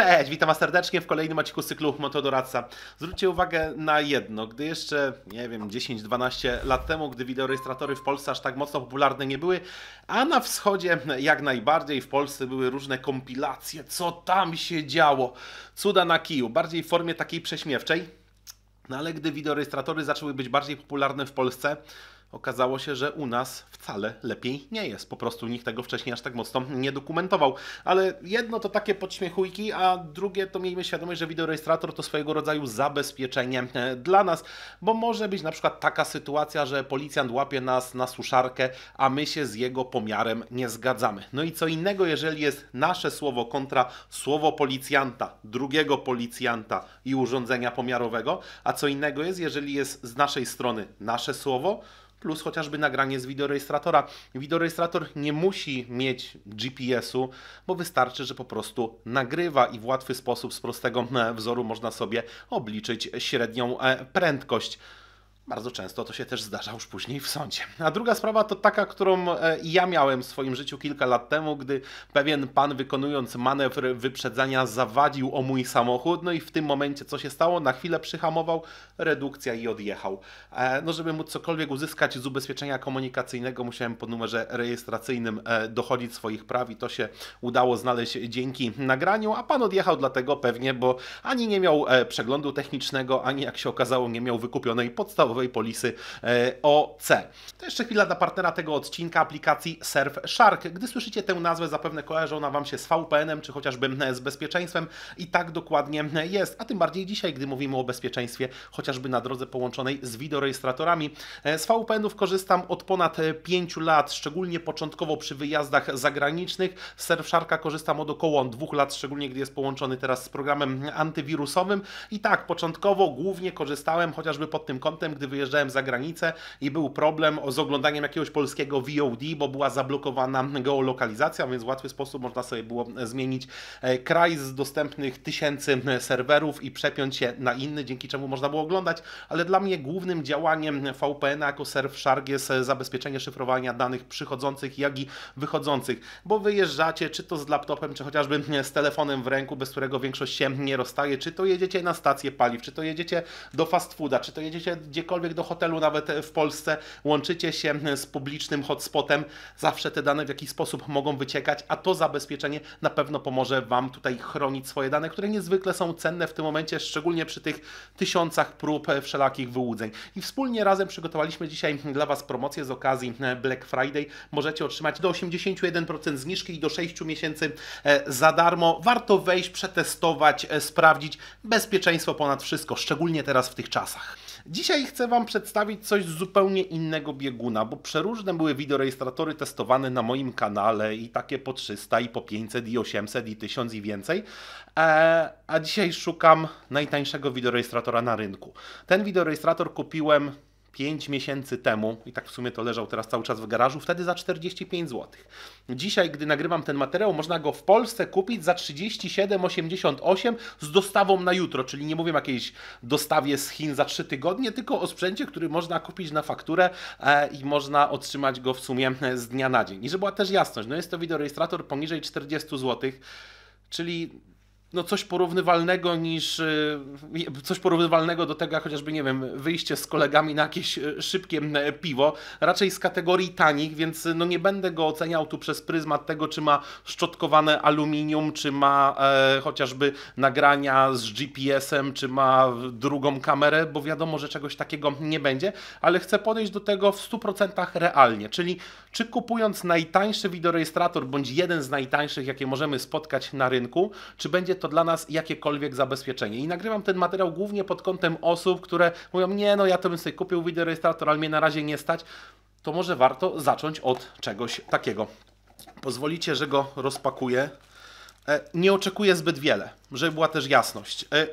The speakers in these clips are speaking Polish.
Cześć, witam was serdecznie w kolejnym odcinku cyklu Motodoradca. Zwróćcie uwagę na jedno. Gdy jeszcze, nie wiem, 10-12 lat temu, gdy wideorejestratory w Polsce aż tak mocno popularne nie były, a na wschodzie jak najbardziej w Polsce były różne kompilacje, co tam się działo. Cuda na kiju, bardziej w formie takiej prześmiewczej. No ale gdy wideorejestratory zaczęły być bardziej popularne w Polsce, okazało się, że u nas wcale lepiej nie jest. Po prostu nikt tego wcześniej aż tak mocno nie dokumentował. Ale jedno to takie podśmiechujki, a drugie to miejmy świadomość, że wideorejestrator to swojego rodzaju zabezpieczenie e, dla nas, bo może być na przykład taka sytuacja, że policjant łapie nas na suszarkę, a my się z jego pomiarem nie zgadzamy. No i co innego, jeżeli jest nasze słowo kontra słowo policjanta, drugiego policjanta i urządzenia pomiarowego, a co innego jest, jeżeli jest z naszej strony nasze słowo, plus chociażby nagranie z wideorejestratora. Wideorejestrator nie musi mieć GPS-u, bo wystarczy, że po prostu nagrywa i w łatwy sposób z prostego wzoru można sobie obliczyć średnią e, prędkość. Bardzo często to się też zdarza już później w sądzie. A druga sprawa to taka, którą e, ja miałem w swoim życiu kilka lat temu, gdy pewien pan wykonując manewr wyprzedzania zawadził o mój samochód, no i w tym momencie co się stało? Na chwilę przyhamował, redukcja i odjechał. E, no żeby móc cokolwiek uzyskać z ubezpieczenia komunikacyjnego musiałem po numerze rejestracyjnym e, dochodzić swoich praw i to się udało znaleźć dzięki nagraniu, a pan odjechał dlatego pewnie, bo ani nie miał przeglądu technicznego, ani jak się okazało nie miał wykupionej podstawowej standardowej polisy e, OC. To jeszcze chwila dla partnera tego odcinka, aplikacji Surfshark. Gdy słyszycie tę nazwę, zapewne kojarzy ona Wam się z VPN-em, czy chociażby e, z bezpieczeństwem i tak dokładnie e, jest. A tym bardziej dzisiaj, gdy mówimy o bezpieczeństwie, chociażby na drodze połączonej z wideorejestratorami. Z VPN-ów korzystam od ponad 5 lat, szczególnie początkowo przy wyjazdach zagranicznych. Z Surfsharka korzystam od około 2 lat, szczególnie gdy jest połączony teraz z programem antywirusowym. I tak, początkowo głównie korzystałem chociażby pod tym kątem, gdy wyjeżdżałem za granicę i był problem z oglądaniem jakiegoś polskiego VOD, bo była zablokowana geolokalizacja, więc w łatwy sposób można sobie było zmienić e, kraj z dostępnych tysięcy serwerów i przepiąć się na inny, dzięki czemu można było oglądać, ale dla mnie głównym działaniem VPN jako Surfshark jest e, zabezpieczenie szyfrowania danych przychodzących, jak i wychodzących, bo wyjeżdżacie czy to z laptopem, czy chociażby z telefonem w ręku, bez którego większość się nie rozstaje, czy to jedziecie na stację paliw, czy to jedziecie do fast fooda, czy to jedziecie gdziekolwiek gdziekolwiek do hotelu, nawet e, w Polsce, łączycie się e, z publicznym hotspotem, zawsze te dane w jakiś sposób mogą wyciekać, a to zabezpieczenie na pewno pomoże Wam tutaj chronić swoje dane, które niezwykle są cenne w tym momencie, szczególnie przy tych tysiącach prób e, wszelakich wyłudzeń. I wspólnie razem przygotowaliśmy dzisiaj hmm, dla Was promocję z okazji hmm, Black Friday. Możecie otrzymać do 81% zniżki i do 6 miesięcy za darmo. Warto wejść, przetestować, sprawdzić. Bezpieczeństwo ponad wszystko, szczególnie teraz w tych czasach. Dzisiaj chcę chcę Wam przedstawić coś z zupełnie innego bieguna, bo przeróżne były wideorejestratory testowane na moim kanale i takie po 300, i po 500, i 800, i 1000 i więcej, e, a dzisiaj szukam najtańszego wideorejestratora na rynku. Ten wideorejestrator kupiłem 5 miesięcy temu, i tak w sumie to leżał teraz cały czas w garażu, wtedy za 45 zł. Dzisiaj, gdy nagrywam ten materiał, można go w Polsce kupić za 37,88 z dostawą na jutro, czyli nie mówię o jakiejś dostawie z Chin za 3 tygodnie, tylko o sprzęcie, który można kupić na fakturę e, i można otrzymać go w sumie e, z dnia na dzień. I żeby była też jasność, no jest to wideorejestrator poniżej 40 zł, czyli no coś porównywalnego niż y, coś porównywalnego do tego, jak chociażby nie wiem, wyjście z kolegami na jakieś y, szybkie piwo, raczej z kategorii tanich, więc y, no nie będę go oceniał tu przez pryzmat tego, czy ma szczotkowane aluminium, czy ma e, chociażby nagrania z GPS-em, czy ma drugą kamerę, bo wiadomo, że czegoś takiego nie będzie, ale chcę podejść do tego w 100% realnie, czyli czy kupując najtańszy wideorejestrator bądź jeden z najtańszych, jakie możemy spotkać na rynku, czy będzie to dla nas jakiekolwiek zabezpieczenie. I nagrywam ten materiał głównie pod kątem osób, które mówią, nie no ja to bym sobie kupił wideorejestrator, ale mnie na razie nie stać. To może warto zacząć od czegoś takiego. Pozwolicie, że go rozpakuję. E, nie oczekuję zbyt wiele, żeby była też jasność. E,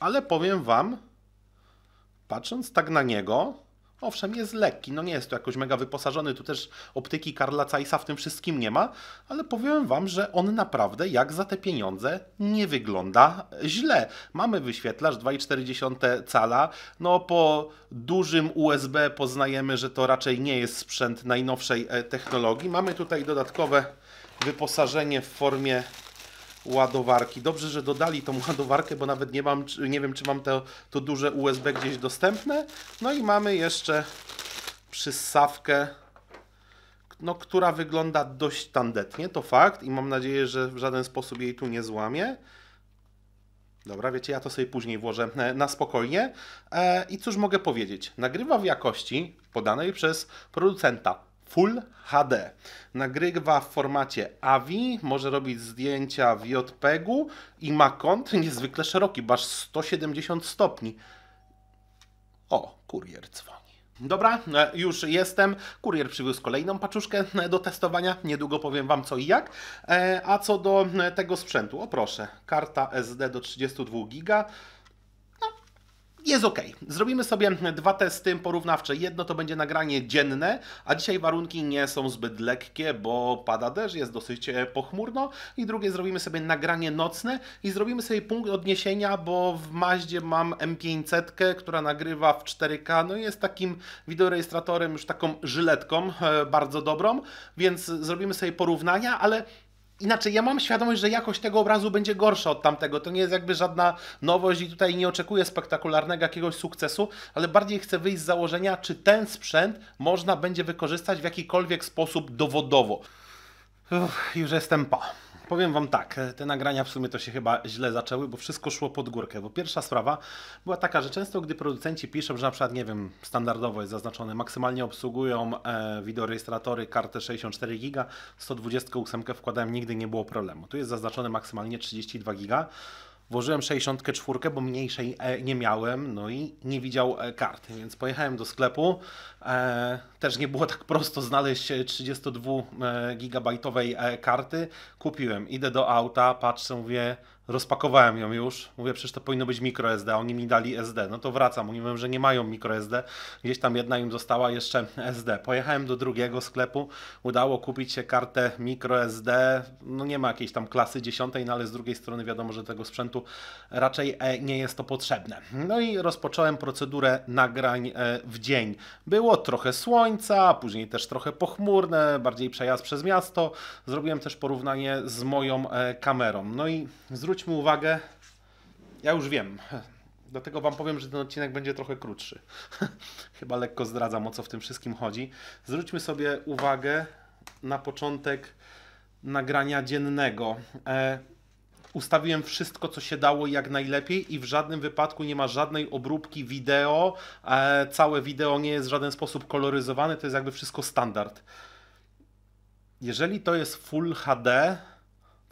ale powiem Wam, patrząc tak na niego, Owszem, jest lekki, no nie jest to jakoś mega wyposażony, tu też optyki Karla Zeissa w tym wszystkim nie ma, ale powiem Wam, że on naprawdę jak za te pieniądze nie wygląda źle. Mamy wyświetlacz 2,4 cala, no po dużym USB poznajemy, że to raczej nie jest sprzęt najnowszej e, technologii. Mamy tutaj dodatkowe wyposażenie w formie ładowarki. Dobrze, że dodali tą ładowarkę, bo nawet nie, mam, nie wiem, czy mam to, to duże USB gdzieś dostępne. No i mamy jeszcze przysawkę, no, która wygląda dość tandetnie, to fakt. I mam nadzieję, że w żaden sposób jej tu nie złamie. Dobra, wiecie, ja to sobie później włożę e, na spokojnie. E, I cóż mogę powiedzieć? Nagrywa w jakości podanej przez producenta Full HD. Nagrywa w formacie AVI, może robić zdjęcia w JPEG-u i ma kąt niezwykle szeroki, bo aż 170 stopni. O, kurier dzwoni. Dobra, e, już jestem. Kurier przywiózł kolejną paczuszkę e, do testowania. Niedługo powiem Wam co i jak. E, a co do tego sprzętu, o proszę, karta SD do 32 giga jest ok. Zrobimy sobie dwa testy porównawcze. Jedno to będzie nagranie dzienne, a dzisiaj warunki nie są zbyt lekkie, bo pada deszcz, jest dosyć e, pochmurno. I drugie zrobimy sobie nagranie nocne i zrobimy sobie punkt odniesienia, bo w Maździe mam M500, która nagrywa w 4K. No jest takim wideorejestratorem, już taką żyletką e, bardzo dobrą, więc zrobimy sobie porównania, ale inaczej, ja mam świadomość, że jakość tego obrazu będzie gorsza od tamtego. To nie jest jakby żadna nowość i tutaj nie oczekuję spektakularnego jakiegoś sukcesu, ale bardziej chcę wyjść z założenia, czy ten sprzęt można będzie wykorzystać w jakikolwiek sposób dowodowo. Uff, już jestem pa. Powiem Wam tak, e, te nagrania w sumie to się chyba źle zaczęły, bo wszystko szło pod górkę. Bo pierwsza sprawa była taka, że często gdy producenci piszą, że na przykład, nie wiem, standardowo jest zaznaczone, maksymalnie obsługują e, wideorejestratory kartę 64 giga, 128 wkładałem, nigdy nie było problemu. Tu jest zaznaczone maksymalnie 32 giga. Włożyłem 64, bo mniejszej e, nie miałem, no i nie widział e, karty, więc pojechałem do sklepu. E, też nie było tak prosto znaleźć 32 gigabajtowej karty. Kupiłem, idę do auta, patrzę, mówię, rozpakowałem ją już, mówię, przecież to powinno być mikroSD, a oni mi dali SD, no to wracam, mówię że nie mają SD. gdzieś tam jedna im została jeszcze SD. Pojechałem do drugiego sklepu, udało kupić się kartę SD. no nie ma jakiejś tam klasy dziesiątej, no ale z drugiej strony wiadomo, że tego sprzętu raczej e, nie jest to potrzebne. No i rozpocząłem procedurę nagrań e, w dzień. Było trochę słońca, później też trochę pochmurne, bardziej przejazd przez miasto, zrobiłem też porównanie z moją e, kamerą, no i zwróć zwróćmy uwagę, ja już wiem, dlatego Wam powiem, że ten odcinek będzie trochę krótszy. Chyba lekko zdradzam, o co w tym wszystkim chodzi. Zwróćmy sobie uwagę na początek nagrania dziennego. E, ustawiłem wszystko, co się dało jak najlepiej i w żadnym wypadku nie ma żadnej obróbki wideo. E, całe wideo nie jest w żaden sposób koloryzowane, to jest jakby wszystko standard. Jeżeli to jest Full HD,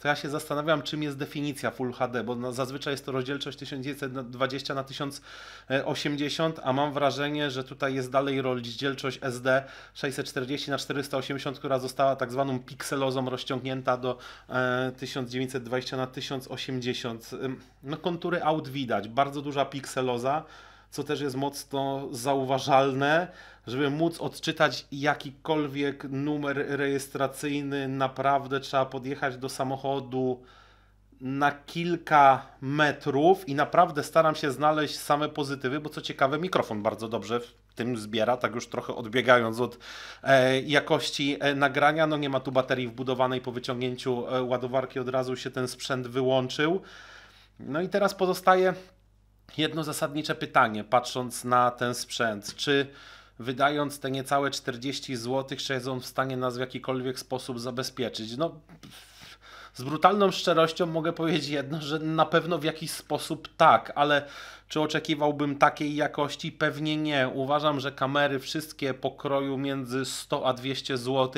to ja się zastanawiam, czym jest definicja Full HD, bo no, zazwyczaj jest to rozdzielczość 1920 na 1080, a mam wrażenie, że tutaj jest dalej rozdzielczość SD 640 na 480, która została tak zwaną pikselozą rozciągnięta do 1920 e, na 1080. No kontury aut widać, bardzo duża pikseloza co też jest mocno zauważalne, żeby móc odczytać jakikolwiek numer rejestracyjny, naprawdę trzeba podjechać do samochodu na kilka metrów i naprawdę staram się znaleźć same pozytywy, bo co ciekawe, mikrofon bardzo dobrze w tym zbiera, tak już trochę odbiegając od e, jakości e, nagrania. No nie ma tu baterii wbudowanej po wyciągnięciu e, ładowarki, od razu się ten sprzęt wyłączył. No i teraz pozostaje jedno zasadnicze pytanie, patrząc na ten sprzęt. Czy wydając te niecałe 40 zł, czy są w stanie nas w jakikolwiek sposób zabezpieczyć? No, z brutalną szczerością mogę powiedzieć jedno, że na pewno w jakiś sposób tak, ale czy oczekiwałbym takiej jakości? Pewnie nie. Uważam, że kamery wszystkie pokroju między 100 a 200 zł,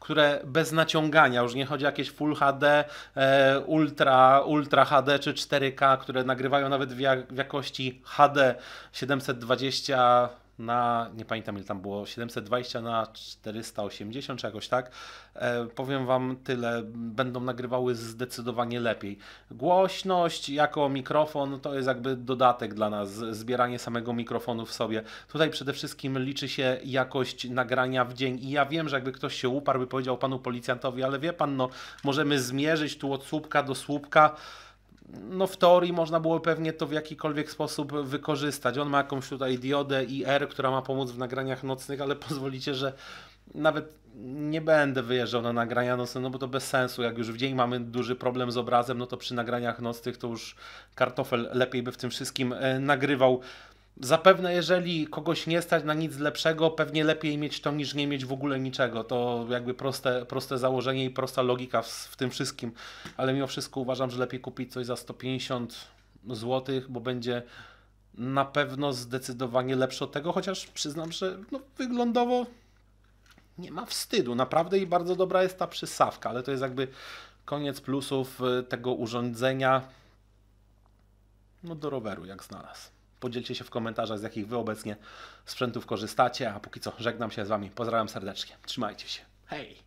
które bez naciągania, już nie chodzi o jakieś Full HD, e, Ultra, Ultra HD czy 4K, które nagrywają nawet w, w jakości HD 720 na, nie pamiętam ile tam było, 720 na 480 czy jakoś tak. E, powiem Wam tyle, będą nagrywały zdecydowanie lepiej. Głośność jako mikrofon to jest jakby dodatek dla nas, zbieranie samego mikrofonu w sobie. Tutaj przede wszystkim liczy się jakość nagrania w dzień i ja wiem, że jakby ktoś się uparł, by powiedział panu policjantowi, ale wie Pan, no możemy zmierzyć tu od słupka do słupka, no w teorii można było pewnie to w jakikolwiek sposób wykorzystać. On ma jakąś tutaj diodę IR, która ma pomóc w nagraniach nocnych, ale pozwolicie, że nawet nie będę wyjeżdżał na nagrania nocne, no bo to bez sensu. Jak już w dzień mamy duży problem z obrazem, no to przy nagraniach nocnych to już kartofel lepiej by w tym wszystkim e, nagrywał. Zapewne, jeżeli kogoś nie stać na nic lepszego, pewnie lepiej mieć to niż nie mieć w ogóle niczego. To jakby proste, proste założenie i prosta logika w, w tym wszystkim. Ale mimo wszystko uważam, że lepiej kupić coś za 150 zł, bo będzie na pewno zdecydowanie lepsze od tego, chociaż przyznam, że no, wyglądowo nie ma wstydu. Naprawdę i bardzo dobra jest ta przysawka, ale to jest jakby koniec plusów y, tego urządzenia. No do roweru, jak znalazł. Podzielcie się w komentarzach, z jakich Wy obecnie sprzętów korzystacie, a póki co żegnam się z Wami. Pozdrawiam serdecznie. Trzymajcie się. Hej!